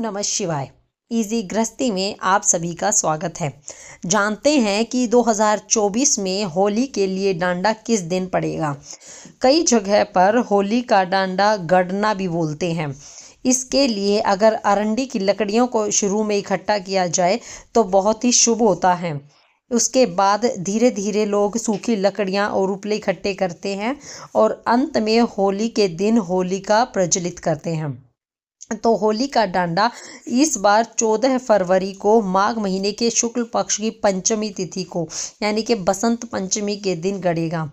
नमः शिवाय इजी गृहस्थी में आप सभी का स्वागत है जानते हैं कि 2024 में होली के लिए डांडा किस दिन पड़ेगा कई जगह पर होली का डांडा गढ़ना भी बोलते हैं इसके लिए अगर अरंडी की लकड़ियों को शुरू में इकट्ठा किया जाए तो बहुत ही शुभ होता है उसके बाद धीरे धीरे लोग सूखी लकड़ियाँ और उपले इकट्ठे करते हैं और अंत में होली के दिन होलिका प्रज्वलित करते हैं तो होली का डांडा इस बार चौदह फरवरी को माघ महीने के शुक्ल पक्ष की पंचमी तिथि को यानी कि बसंत पंचमी के दिन गड़ेगा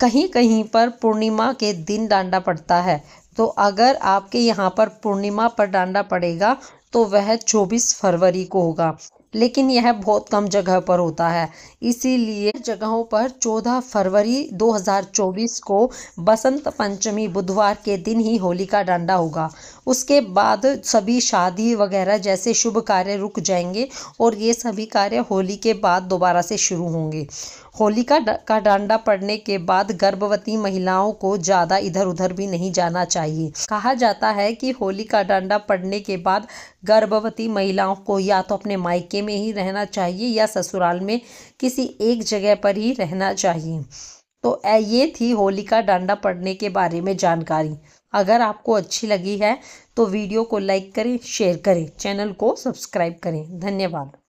कहीं कहीं पर पूर्णिमा के दिन डांडा पड़ता है तो अगर आपके यहाँ पर पूर्णिमा पर डांडा पड़ेगा तो वह चौबीस फरवरी को होगा लेकिन यह बहुत कम जगह पर होता है इसीलिए जगहों पर 14 फरवरी 2024 को बसंत पंचमी बुधवार के दिन ही होली का डांडा होगा उसके बाद सभी शादी वगैरह जैसे शुभ कार्य रुक जाएंगे और ये सभी कार्य होली के बाद दोबारा से शुरू होंगे होलिका का डांडा पड़ने के बाद गर्भवती महिलाओं को ज़्यादा इधर उधर भी नहीं जाना चाहिए कहा जाता है कि होली का डांडा पड़ने के बाद गर्भवती महिलाओं को या तो अपने मायके में ही रहना चाहिए या ससुराल में किसी एक जगह पर ही रहना चाहिए तो ये थी होलिका डांडा पड़ने के बारे में जानकारी अगर आपको अच्छी लगी है तो वीडियो को लाइक करें शेयर करें चैनल को सब्सक्राइब करें धन्यवाद